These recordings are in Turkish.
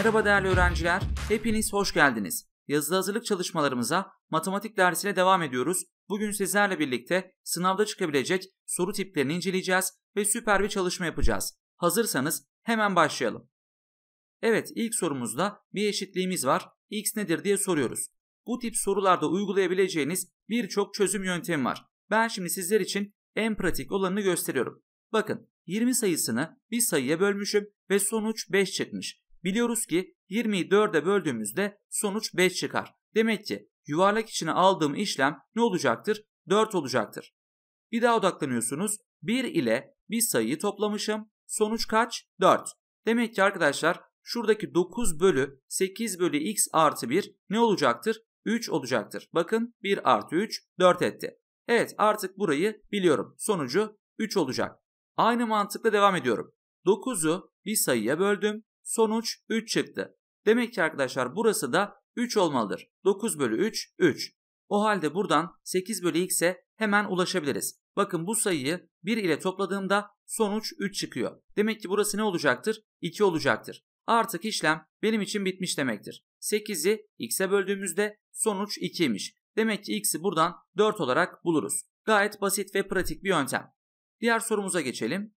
Merhaba değerli öğrenciler, hepiniz hoş geldiniz. Yazılı hazırlık çalışmalarımıza matematik dersine devam ediyoruz. Bugün sizlerle birlikte sınavda çıkabilecek soru tiplerini inceleyeceğiz ve süper bir çalışma yapacağız. Hazırsanız hemen başlayalım. Evet, ilk sorumuzda bir eşitliğimiz var. X nedir diye soruyoruz. Bu tip sorularda uygulayabileceğiniz birçok çözüm yöntemi var. Ben şimdi sizler için en pratik olanını gösteriyorum. Bakın 20 sayısını bir sayıya bölmüşüm ve sonuç 5 çıkmış. Biliyoruz ki 20'yi 4'e böldüğümüzde sonuç 5 çıkar. Demek ki yuvarlak içine aldığım işlem ne olacaktır? 4 olacaktır. Bir daha odaklanıyorsunuz. 1 ile bir sayıyı toplamışım. Sonuç kaç? 4. Demek ki arkadaşlar şuradaki 9 bölü 8 bölü x artı 1 ne olacaktır? 3 olacaktır. Bakın 1 artı 3 4 etti. Evet artık burayı biliyorum. Sonucu 3 olacak. Aynı mantıkla devam ediyorum. 9'u bir sayıya böldüm. Sonuç 3 çıktı. Demek ki arkadaşlar burası da 3 olmalıdır. 9 bölü 3, 3. O halde buradan 8 bölü x'e hemen ulaşabiliriz. Bakın bu sayıyı 1 ile topladığımda sonuç 3 çıkıyor. Demek ki burası ne olacaktır? 2 olacaktır. Artık işlem benim için bitmiş demektir. 8'i x'e böldüğümüzde sonuç 2'ymiş. Demek ki x'i buradan 4 olarak buluruz. Gayet basit ve pratik bir yöntem. Diğer sorumuza geçelim.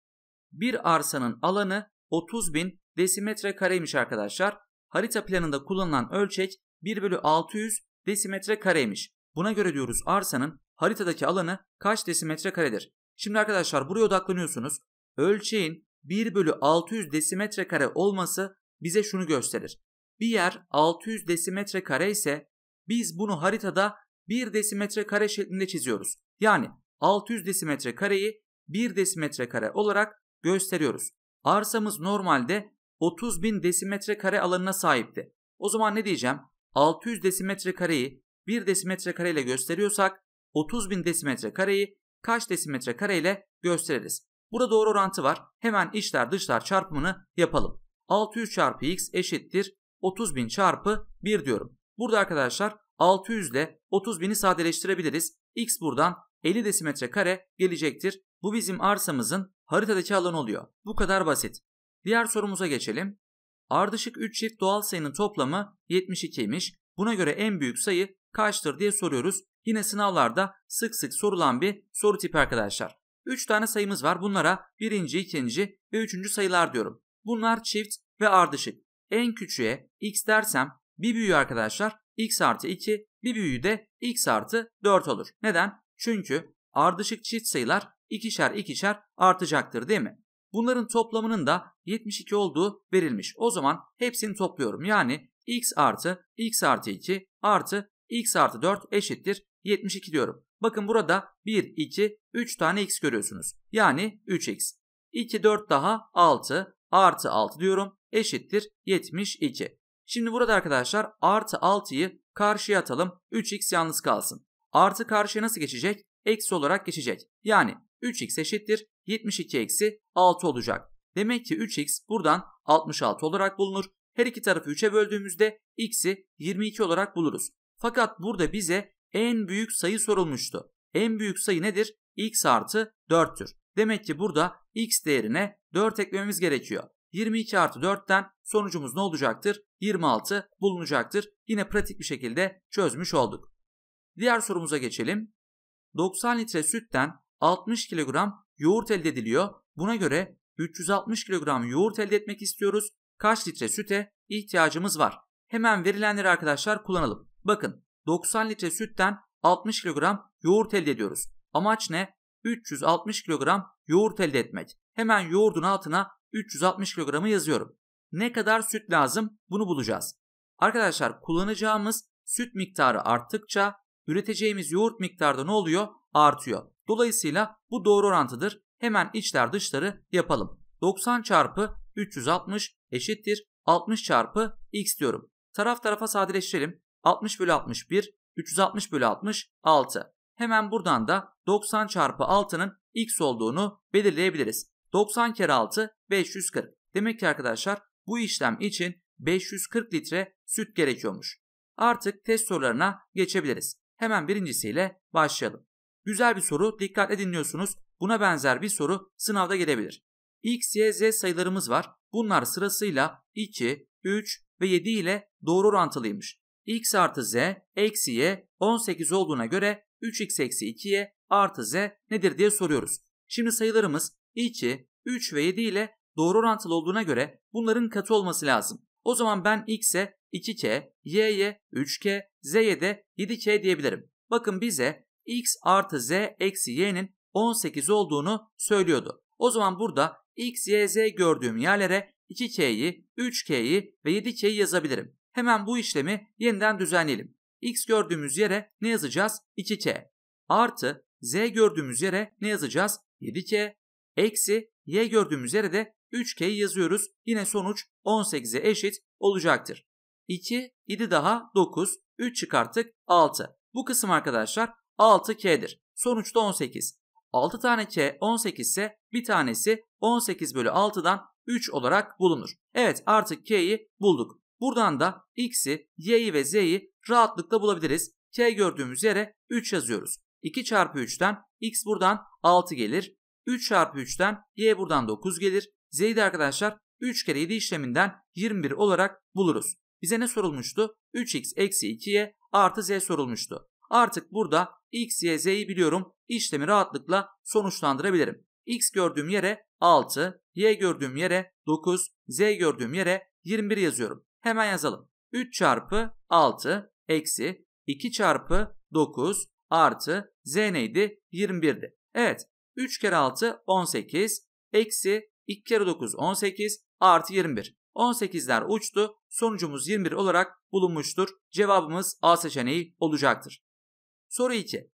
Bir arsanın alanı 30.000 desimetre kareymiş arkadaşlar. Harita planında kullanılan ölçek 1 bölü 600 desimetre kareymiş. Buna göre diyoruz arsanın haritadaki alanı kaç desimetre karedir? Şimdi arkadaşlar buraya odaklanıyorsunuz. Ölçeğin 1 bölü 600 desimetre kare olması bize şunu gösterir. Bir yer 600 desimetre kare ise biz bunu haritada 1 desimetre kare şeklinde çiziyoruz. Yani 600 desimetre kareyi 1 desimetre kare olarak gösteriyoruz. Arsamız normalde 30 bin desimetre kare alanına sahipti. O zaman ne diyeceğim? 600 desimetre kareyi 1 desimetre kareyle gösteriyorsak 30 bin desimetre kareyi kaç desimetre kareyle gösteririz? Burada doğru orantı var. Hemen içler dışlar çarpımını yapalım. 600 çarpı x eşittir 30 bin çarpı 1 diyorum. Burada arkadaşlar 600 ile 30 bini sadeleştirebiliriz. X buradan 50 desimetre kare gelecektir. Bu bizim arsamızın haritadaki alanı oluyor. Bu kadar basit. Diğer sorumuza geçelim. Ardışık 3 çift doğal sayının toplamı 72'ymiş. Buna göre en büyük sayı kaçtır diye soruyoruz. Yine sınavlarda sık sık sorulan bir soru tipi arkadaşlar. 3 tane sayımız var. Bunlara birinci, ikinci ve üçüncü sayılar diyorum. Bunlar çift ve ardışık. En küçüğe x dersem bir büyüğü arkadaşlar x artı 2, bir büyüğü de x artı 4 olur. Neden? Çünkü ardışık çift sayılar ikişer ikişer artacaktır değil mi? Bunların toplamının da 72 olduğu verilmiş. O zaman hepsini topluyorum. Yani x artı x artı 2 artı x artı 4 eşittir 72 diyorum. Bakın burada 1, 2, 3 tane x görüyorsunuz. Yani 3x. 2, 4 daha 6 artı 6 diyorum eşittir 72. Şimdi burada arkadaşlar artı 6'yı karşıya atalım 3x yalnız kalsın. Artı karşıya nasıl geçecek? Eksi olarak geçecek. Yani 3x eşittir 72 eksi 6 olacak. Demek ki 3x buradan 66 olarak bulunur. Her iki tarafı 3'e böldüğümüzde x'i 22 olarak buluruz. Fakat burada bize en büyük sayı sorulmuştu. En büyük sayı nedir? x artı 4'tür. Demek ki burada x değerine 4 eklememiz gerekiyor. 22 artı 4'ten sonucumuz ne olacaktır? 26 bulunacaktır. Yine pratik bir şekilde çözmüş olduk. Diğer sorumuza geçelim. 90 litre sütten 60 kilogram yoğurt elde ediliyor. Buna göre 360 kilogram yoğurt elde etmek istiyoruz. Kaç litre süte ihtiyacımız var? Hemen verilenleri arkadaşlar kullanalım. Bakın 90 litre sütten 60 kilogram yoğurt elde ediyoruz. Amaç ne? 360 kilogram yoğurt elde etmek. Hemen yoğurdun altına 360 kilogramı yazıyorum. Ne kadar süt lazım bunu bulacağız. Arkadaşlar kullanacağımız süt miktarı arttıkça üreteceğimiz yoğurt miktarı ne oluyor? Artıyor. Dolayısıyla bu doğru orantıdır. Hemen içler dışları yapalım. 90 çarpı 360 eşittir 60 çarpı x diyorum. Taraf tarafa sadeleştirelim. 60 bölü 61, 360 bölü 60, 6. Hemen buradan da 90 çarpı 6'nın x olduğunu belirleyebiliriz. 90 kere 6 540. Demek ki arkadaşlar bu işlem için 540 litre süt gerekiyormuş. Artık test sorularına geçebiliriz. Hemen birincisiyle başlayalım. Güzel bir soru, dikkatle dinliyorsunuz. Buna benzer bir soru sınavda gelebilir. X, Y, Z sayılarımız var. Bunlar sırasıyla 2, 3 ve 7 ile doğru orantılıymış. X artı Z eksi Y 18 olduğuna göre 3X eksi 2Y artı Z nedir diye soruyoruz. Şimdi sayılarımız 2, 3 ve 7 ile doğru orantılı olduğuna göre bunların katı olması lazım. O zaman ben X'e 2K, Y'ye 3K, Z'ye de 7K diyebilirim. Bakın bize x artı z eksi y'nin 18 olduğunu söylüyordu. O zaman burada x, y, z gördüğüm yerlere 2k'yi, 3k'yi ve 7k'yi yazabilirim. Hemen bu işlemi yeniden düzenleyelim. x gördüğümüz yere ne yazacağız? 2k artı z gördüğümüz yere ne yazacağız? 7k eksi y gördüğümüz yere de 3k'yi yazıyoruz. Yine sonuç 18'e eşit olacaktır. 2, 7 daha 9, 3 çıkarttık 6. Bu kısım arkadaşlar 6K'dir. Sonuçta 18. 6 tane K 18 ise bir tanesi 18 bölü 6'dan 3 olarak bulunur. Evet artık K'yi bulduk. Buradan da X'i, Y'yi ve Z'yi rahatlıkla bulabiliriz. K gördüğümüz yere 3 yazıyoruz. 2 çarpı 3'ten X buradan 6 gelir. 3 çarpı 3'ten Y buradan 9 gelir. Z'yi de arkadaşlar 3 kere 7 işleminden 21 olarak buluruz. Bize ne sorulmuştu? 3x eksi 2y artı z sorulmuştu. Artık burada x, y, z'yi biliyorum. İşlemi rahatlıkla sonuçlandırabilirim. x gördüğüm yere 6, y gördüğüm yere 9, z gördüğüm yere 21 yazıyorum. Hemen yazalım. 3 çarpı 6 eksi 2 çarpı 9 artı z neydi? 21'di. Evet 3 kere 6 18 eksi 2 kere 9 18 artı 21. 18'ler uçtu. Sonucumuz 21 olarak bulunmuştur. Cevabımız A seçeneği olacaktır. Soru 2.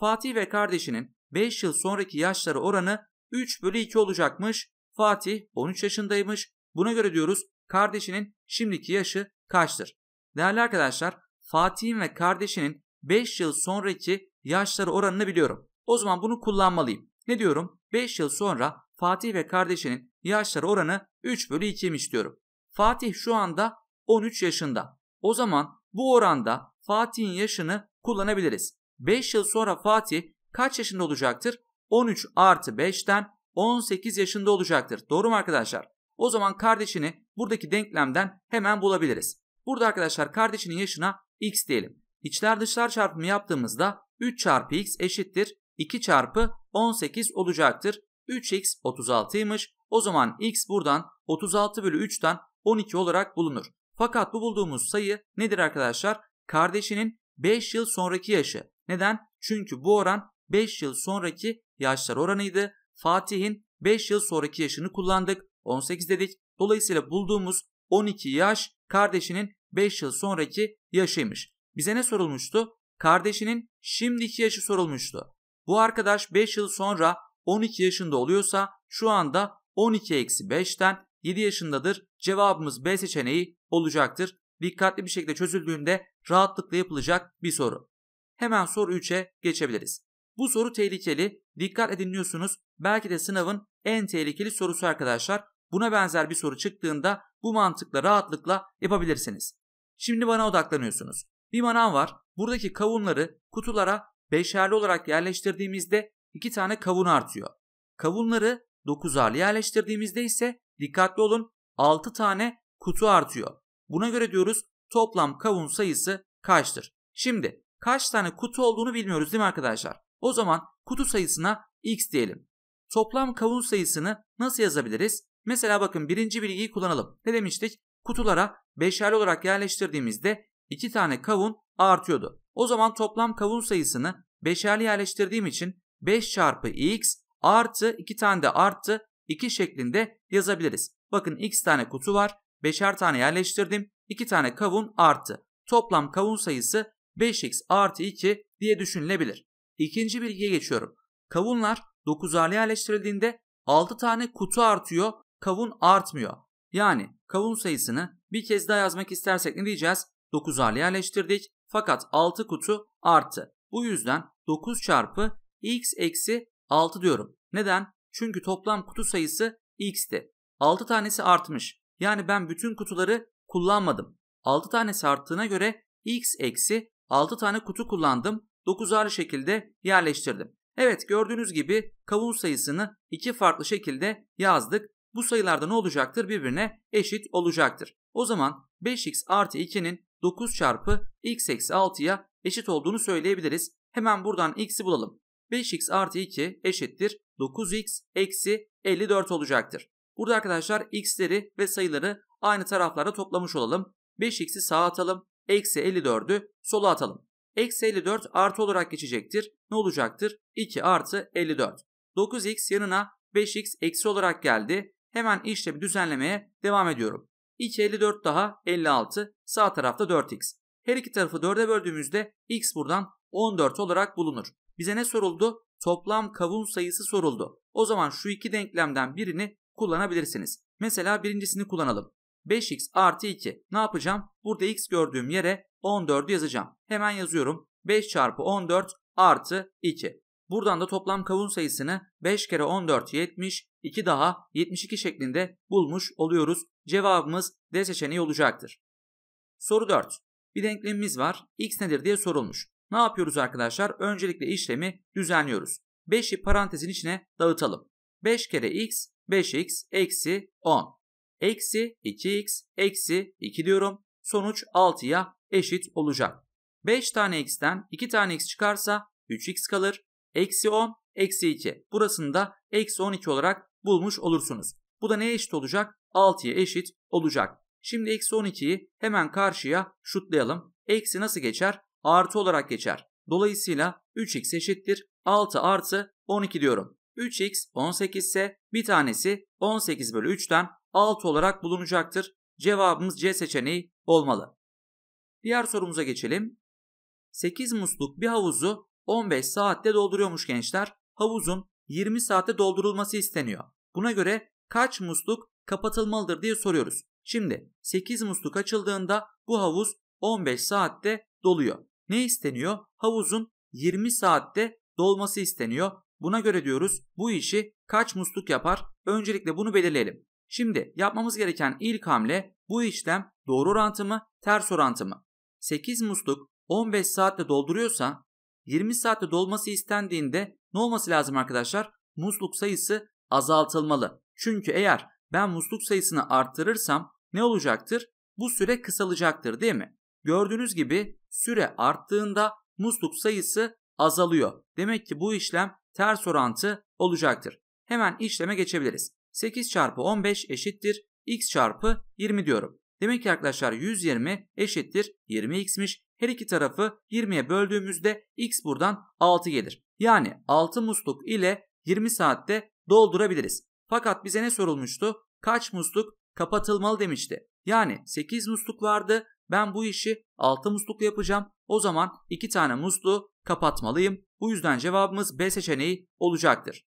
Fatih ve kardeşinin 5 yıl sonraki yaşları oranı 3 bölü 2 olacakmış. Fatih 13 yaşındaymış. Buna göre diyoruz kardeşinin şimdiki yaşı kaçtır? Değerli arkadaşlar Fatih'in ve kardeşinin 5 yıl sonraki yaşları oranını biliyorum. O zaman bunu kullanmalıyım. Ne diyorum? 5 yıl sonra Fatih ve kardeşinin yaşları oranı 3 bölü 2'ymiş diyorum. Fatih şu anda 13 yaşında. O zaman bu oranda Fatih'in yaşını kullanabiliriz. 5 yıl sonra Fatih kaç yaşında olacaktır? 13 artı 5'ten 18 yaşında olacaktır. Doğru mu arkadaşlar? O zaman kardeşini buradaki denklemden hemen bulabiliriz. Burada arkadaşlar kardeşinin yaşına x diyelim. İçler dışlar çarpımı yaptığımızda 3 çarpı x eşittir 2 çarpı 18 olacaktır. 3x 36'ymış. O zaman x buradan 36 bölü 3'ten 12 olarak bulunur. Fakat bu bulduğumuz sayı nedir arkadaşlar? Kardeşinin 5 yıl sonraki yaşı. Neden? Çünkü bu oran 5 yıl sonraki yaşlar oranıydı. Fatih'in 5 yıl sonraki yaşını kullandık. 18 dedik. Dolayısıyla bulduğumuz 12 yaş kardeşinin 5 yıl sonraki yaşıymış. Bize ne sorulmuştu? Kardeşinin şimdiki yaşı sorulmuştu. Bu arkadaş 5 yıl sonra 12 yaşında oluyorsa şu anda 12-5'ten 7 yaşındadır. Cevabımız B seçeneği olacaktır. Dikkatli bir şekilde çözüldüğünde rahatlıkla yapılacak bir soru. Hemen soru 3'e geçebiliriz. Bu soru tehlikeli. Dikkat edinliyorsunuz. Belki de sınavın en tehlikeli sorusu arkadaşlar. Buna benzer bir soru çıktığında bu mantıkla rahatlıkla yapabilirsiniz. Şimdi bana odaklanıyorsunuz. Bir manav var. Buradaki kavunları kutulara beşerli olarak yerleştirdiğimizde iki tane kavun artıyor. Kavunları 9'arlı yerleştirdiğimizde ise dikkatli olun altı tane kutu artıyor. Buna göre diyoruz toplam kavun sayısı kaçtır? Şimdi kaç tane kutu olduğunu bilmiyoruz değil mi arkadaşlar? O zaman kutu sayısına x diyelim. Toplam kavun sayısını nasıl yazabiliriz? Mesela bakın birinci bilgiyi kullanalım. Ne demiştik? Kutulara beşerli olarak yerleştirdiğimizde iki tane kavun artıyordu. O zaman toplam kavun sayısını beşerli yerleştirdiğim için 5 çarpı x artı 2 tane de artı 2 şeklinde yazabiliriz. Bakın x tane kutu var. Beşer tane yerleştirdim. 2 tane kavun artı. Toplam kavun sayısı 5x artı 2 diye düşünülebilir. İkinci bilgiye geçiyorum. Kavunlar 9'arlı yerleştirildiğinde 6 tane kutu artıyor, kavun artmıyor. Yani kavun sayısını bir kez daha yazmak istersek ne diyeceğiz? 9'arlı yerleştirdik fakat 6 kutu arttı. Bu yüzden 9 çarpı x eksi 6 diyorum. Neden? Çünkü toplam kutu sayısı x'ti. 6 tanesi artmış. Yani ben bütün kutuları kullanmadım. 6 tane arttığına göre x eksi 6 tane kutu kullandım. 9'ar şekilde yerleştirdim. Evet gördüğünüz gibi kavun sayısını iki farklı şekilde yazdık. Bu sayılarda ne olacaktır? Birbirine eşit olacaktır. O zaman 5x artı 2'nin 9 çarpı x eksi 6'ya eşit olduğunu söyleyebiliriz. Hemen buradan x'i bulalım. 5x artı 2 eşittir 9x eksi 54 olacaktır. Burada arkadaşlar x'leri ve sayıları Aynı taraflarda toplamış olalım. 5x'i sağa atalım. Eksi 54'ü sola atalım. Eksi 54 artı olarak geçecektir. Ne olacaktır? 2 artı 54. 9x yanına 5x eksi olarak geldi. Hemen işlemi düzenlemeye devam ediyorum. 2 54 daha 56. Sağ tarafta 4x. Her iki tarafı 4'e böldüğümüzde x buradan 14 olarak bulunur. Bize ne soruldu? Toplam kavun sayısı soruldu. O zaman şu iki denklemden birini kullanabilirsiniz. Mesela birincisini kullanalım. 5x artı 2. Ne yapacağım? Burada x gördüğüm yere 14'ü yazacağım. Hemen yazıyorum. 5 çarpı 14 artı 2. Buradan da toplam kavun sayısını 5 kere 14 70, 2 daha 72 şeklinde bulmuş oluyoruz. Cevabımız D seçeneği olacaktır. Soru 4. Bir denklemimiz var. X nedir diye sorulmuş. Ne yapıyoruz arkadaşlar? Öncelikle işlemi düzenliyoruz. 5'i parantezin içine dağıtalım. 5 kere x 5x eksi 10. Eksi 2x eksi 2 diyorum. Sonuç 6'ya eşit olacak. 5 tane x'ten 2 tane x çıkarsa 3x kalır. Eksi 10 eksi 2. Burasını da eksi 12 olarak bulmuş olursunuz. Bu da neye eşit olacak? 6'ya eşit olacak. Şimdi eksi 12'yi hemen karşıya şutlayalım. Eksi nasıl geçer? Artı olarak geçer. Dolayısıyla 3x eşittir 6 artı 12 diyorum. 3x 18 ise bir tanesi 18 bölü 3'ten alt olarak bulunacaktır. Cevabımız C seçeneği olmalı. Diğer sorumuza geçelim. 8 musluk bir havuzu 15 saatte dolduruyormuş gençler. Havuzun 20 saatte doldurulması isteniyor. Buna göre kaç musluk kapatılmalıdır diye soruyoruz. Şimdi 8 musluk açıldığında bu havuz 15 saatte doluyor. Ne isteniyor? Havuzun 20 saatte dolması isteniyor. Buna göre diyoruz bu işi kaç musluk yapar? Öncelikle bunu belirleyelim. Şimdi yapmamız gereken ilk hamle bu işlem doğru orantımı ters orantımı. 8 musluk 15 saatte dolduruyorsa 20 saatte dolması istendiğinde ne olması lazım arkadaşlar? Musluk sayısı azaltılmalı. Çünkü eğer ben musluk sayısını arttırırsam ne olacaktır? Bu süre kısalacaktır değil mi? Gördüğünüz gibi süre arttığında musluk sayısı azalıyor. Demek ki bu işlem ters orantı olacaktır. Hemen işleme geçebiliriz. 8 çarpı 15 eşittir x çarpı 20 diyorum. Demek ki arkadaşlar 120 eşittir 20x'miş. Her iki tarafı 20'ye böldüğümüzde x buradan 6 gelir. Yani 6 musluk ile 20 saatte doldurabiliriz. Fakat bize ne sorulmuştu? Kaç musluk kapatılmalı demişti. Yani 8 musluk vardı. Ben bu işi 6 muslukla yapacağım. O zaman 2 tane musluğu kapatmalıyım. Bu yüzden cevabımız B seçeneği olacaktır.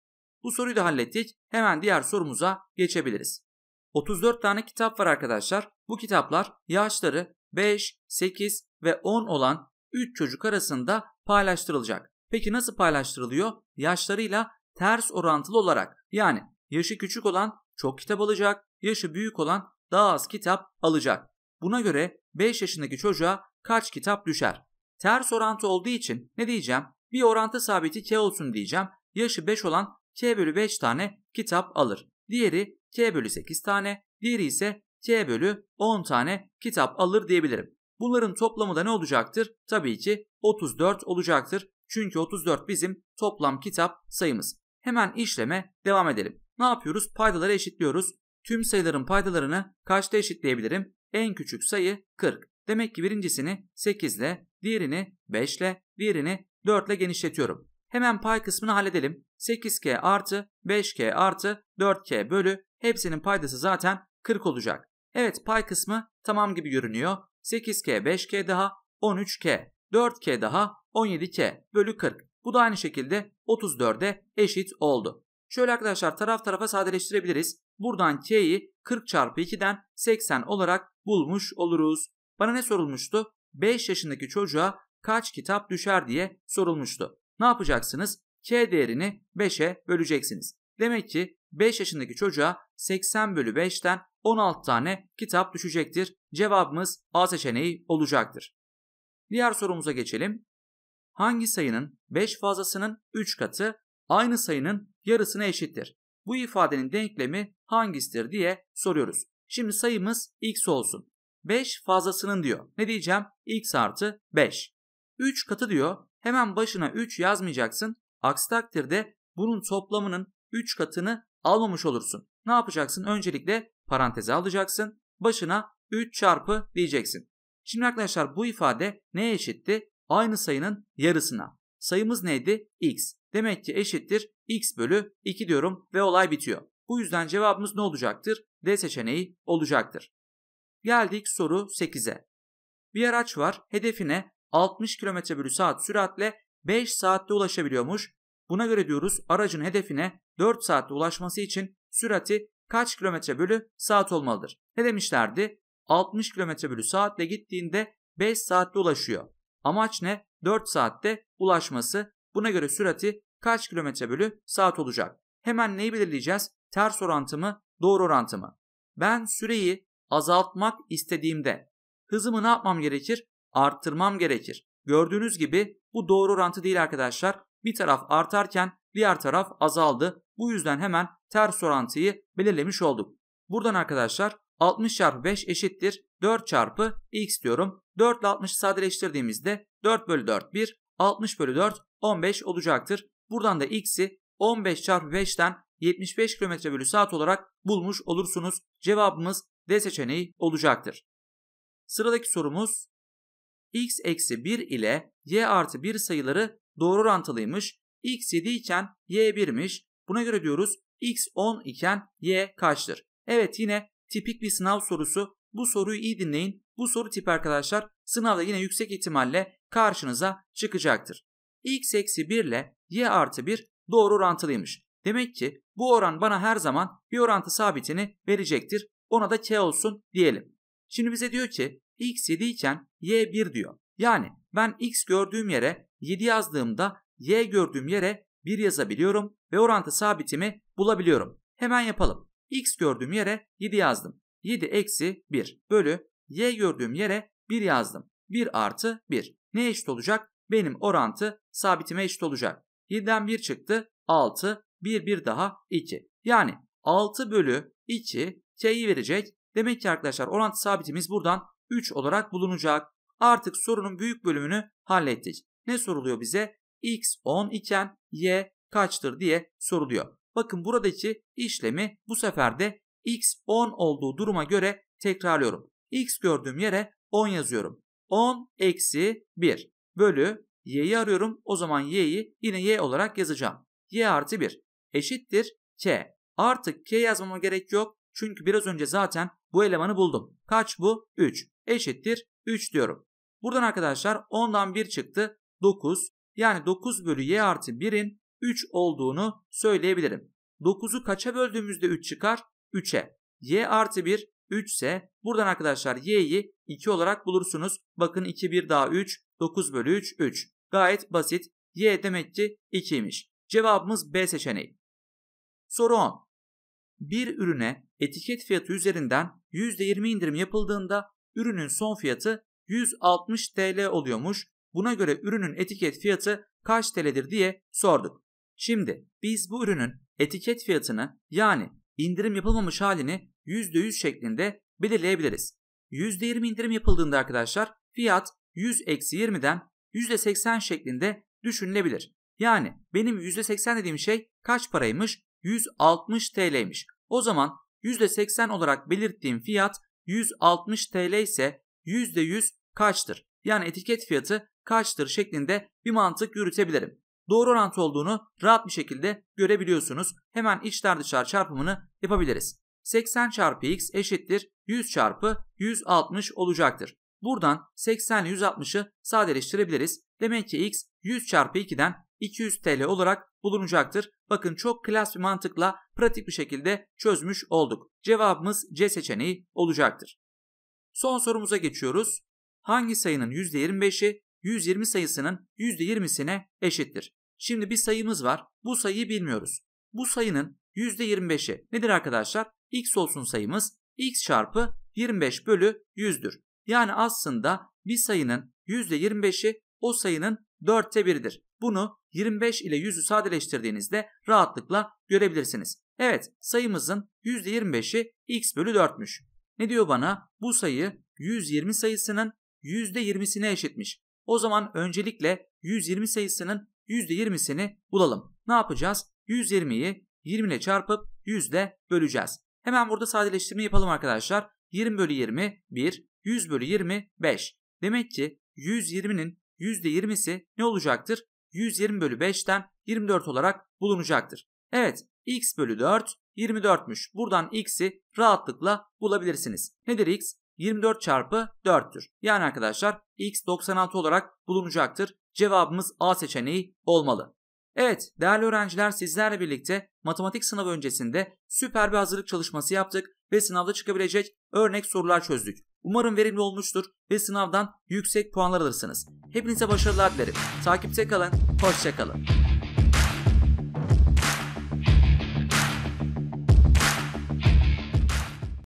Bu soruyu da hallettik. Hemen diğer sorumuza geçebiliriz. 34 tane kitap var arkadaşlar. Bu kitaplar yaşları 5, 8 ve 10 olan 3 çocuk arasında paylaştırılacak. Peki nasıl paylaştırılıyor? Yaşlarıyla ters orantılı olarak. Yani yaşı küçük olan çok kitap alacak, yaşı büyük olan daha az kitap alacak. Buna göre 5 yaşındaki çocuğa kaç kitap düşer? Ters orantı olduğu için ne diyeceğim? Bir orantı sabiti k olsun diyeceğim. Yaşı 5 olan C bölü 5 tane kitap alır. Diğeri C bölü 8 tane, diğeri ise C bölü 10 tane kitap alır diyebilirim. Bunların toplamı da ne olacaktır? Tabii ki 34 olacaktır. Çünkü 34 bizim toplam kitap sayımız. Hemen işleme devam edelim. Ne yapıyoruz? Paydaları eşitliyoruz. Tüm sayıların paydalarını kaçta eşitleyebilirim? En küçük sayı 40. Demek ki birincisini 8 ile, diğerini 5 ile, diğerini 4 ile genişletiyorum. Hemen pay kısmını halledelim. 8k artı 5k artı 4k bölü hepsinin paydası zaten 40 olacak. Evet pay kısmı tamam gibi görünüyor. 8k 5k daha 13k 4k daha 17k bölü 40. Bu da aynı şekilde 34'e eşit oldu. Şöyle arkadaşlar taraf tarafa sadeleştirebiliriz. Buradan k'yi 40 çarpı 2'den 80 olarak bulmuş oluruz. Bana ne sorulmuştu? 5 yaşındaki çocuğa kaç kitap düşer diye sorulmuştu. Ne yapacaksınız? K değerini 5'e böleceksiniz. Demek ki 5 yaşındaki çocuğa 80 bölü 5'ten 16 tane kitap düşecektir. Cevabımız A seçeneği olacaktır. Diğer sorumuza geçelim. Hangi sayının 5 fazlasının 3 katı aynı sayının yarısına eşittir? Bu ifadenin denklemi hangisidir diye soruyoruz. Şimdi sayımız x olsun. 5 fazlasının diyor. Ne diyeceğim? x artı 5. 3 katı diyor. Hemen başına 3 yazmayacaksın. Aksi takdirde bunun toplamının 3 katını almamış olursun. Ne yapacaksın? Öncelikle paranteze alacaksın. Başına 3 çarpı diyeceksin. Şimdi arkadaşlar bu ifade neye eşitti? Aynı sayının yarısına. Sayımız neydi? x. Demek ki eşittir x bölü 2 diyorum ve olay bitiyor. Bu yüzden cevabımız ne olacaktır? D seçeneği olacaktır. Geldik soru 8'e. Bir araç var hedefine 60 km bölü saat süratle 5 saatte ulaşabiliyormuş. Buna göre diyoruz aracın hedefine 4 saatte ulaşması için sürati kaç kilometre bölü saat olmalıdır? Ne demişlerdi? 60 kilometre bölü saatle gittiğinde 5 saatte ulaşıyor. Amaç ne? 4 saatte ulaşması. Buna göre sürati kaç kilometre bölü saat olacak? Hemen neyi belirleyeceğiz? Ters orantımı doğru orantı Ben süreyi azaltmak istediğimde hızımı ne yapmam gerekir? artırmam gerekir. Gördüğünüz gibi bu doğru orantı değil arkadaşlar. Bir taraf artarken diğer taraf azaldı. Bu yüzden hemen ters orantıyı belirlemiş olduk. Buradan arkadaşlar 60 çarpı 5 eşittir 4 çarpı x diyorum. 4 ile 60'ı sadeleştirdiğimizde 4 bölü 4 1, 60 bölü 4 15 olacaktır. Buradan da x'i 15 çarpı 5'ten 75 km bölü saat olarak bulmuş olursunuz. Cevabımız D seçeneği olacaktır. Sıradaki sorumuz x eksi 1 ile y artı 1 sayıları doğru orantılıymış. x 7 iken y 1'miş. Buna göre diyoruz x 10 iken y kaçtır? Evet yine tipik bir sınav sorusu. Bu soruyu iyi dinleyin. Bu soru tipi arkadaşlar sınavda yine yüksek ihtimalle karşınıza çıkacaktır. x eksi 1 ile y artı 1 doğru orantılıymış. Demek ki bu oran bana her zaman bir orantı sabitini verecektir. Ona da k olsun diyelim. Şimdi bize diyor ki x 7 iken y 1 diyor. Yani ben x gördüğüm yere 7 yazdığımda y gördüğüm yere 1 yazabiliyorum ve orantı sabitimi bulabiliyorum. Hemen yapalım. x gördüğüm yere 7 yazdım. 7 eksi 1 bölü y gördüğüm yere 1 yazdım. 1 artı 1. Ne eşit olacak? Benim orantı sabitime eşit olacak. 7'den 1 çıktı. 6. 1 1 daha 2. Yani 6 bölü 2 t'yi verecek. Demek ki arkadaşlar orantı sabitimiz buradan 3 olarak bulunacak. Artık sorunun büyük bölümünü hallettik. Ne soruluyor bize? X 10 iken Y kaçtır diye soruluyor. Bakın buradaki işlemi bu sefer de X 10 olduğu duruma göre tekrarlıyorum. X gördüğüm yere 10 yazıyorum. 10 eksi 1 bölü y'yi arıyorum. O zaman y'yi yine y olarak yazacağım. y artı 1 eşittir k. Artık k yazmama gerek yok. Çünkü biraz önce zaten bu elemanı buldum. Kaç bu? 3 eşittir 3 diyorum. Buradan arkadaşlar 10'dan 1 çıktı 9. Yani 9 bölü y artı 1'in 3 olduğunu söyleyebilirim. 9'u kaça böldüğümüzde 3 çıkar? 3'e. y artı 1 3 ise buradan arkadaşlar y'yi 2 olarak bulursunuz. Bakın 2 1 daha 3 9 bölü 3 3. Gayet basit. y demek ki 2'ymiş. Cevabımız B seçeneği. Soru 10. Bir ürüne etiket fiyatı üzerinden %20 indirim yapıldığında ürünün son fiyatı 160 TL oluyormuş. Buna göre ürünün etiket fiyatı kaç TL'dir diye sorduk. Şimdi biz bu ürünün etiket fiyatını yani indirim yapılmamış halini %100 şeklinde belirleyebiliriz. %20 indirim yapıldığında arkadaşlar fiyat 100-20'den %80 şeklinde düşünülebilir. Yani benim %80 dediğim şey kaç paraymış? 160 TL'ymiş. O zaman %80 olarak belirttiğim fiyat 160 TL ise %100 kaçtır? Yani etiket fiyatı kaçtır şeklinde bir mantık yürütebilirim. Doğru orantı olduğunu rahat bir şekilde görebiliyorsunuz. Hemen içler dışlar çarpımını yapabiliriz. 80 çarpı x eşittir 100 çarpı 160 olacaktır. Buradan 80 ile 160'ı sadeleştirebiliriz. Demek ki x 100 çarpı 2'den 200 TL olarak bulunacaktır. Bakın çok klas bir mantıkla pratik bir şekilde çözmüş olduk. Cevabımız C seçeneği olacaktır. Son sorumuza geçiyoruz. Hangi sayının %25'i 120 sayısının %20'sine eşittir? Şimdi bir sayımız var. Bu sayıyı bilmiyoruz. Bu sayının %25'i nedir arkadaşlar? X olsun sayımız. X çarpı 25 bölü 100'dür. Yani aslında bir sayının %25'i o sayının 4'te 1'dir. Bunu 25 ile 100'ü sadeleştirdiğinizde rahatlıkla görebilirsiniz. Evet sayımızın %25'i x bölü 4'müş. Ne diyor bana? Bu sayı 120 sayısının %20'sine eşitmiş. O zaman öncelikle 120 sayısının %20'sini bulalım. Ne yapacağız? 120'yi 20 ile çarpıp 100 ile böleceğiz. Hemen burada sadeleştirme yapalım arkadaşlar. 20 bölü 20 1, 100 bölü 20 5. Demek ki 120'nin %20'si ne olacaktır? 120 bölü 5'ten 24 olarak bulunacaktır. Evet x bölü 4 24'müş. Buradan x'i rahatlıkla bulabilirsiniz. Nedir x? 24 çarpı 4'tür. Yani arkadaşlar x 96 olarak bulunacaktır. Cevabımız A seçeneği olmalı. Evet değerli öğrenciler sizlerle birlikte matematik sınavı öncesinde süper bir hazırlık çalışması yaptık ve sınavda çıkabilecek örnek sorular çözdük. Umarım verimli olmuştur ve sınavdan yüksek puanlar alırsınız. Hepinize başarılar dilerim. Takipte kalın, hoşçakalın.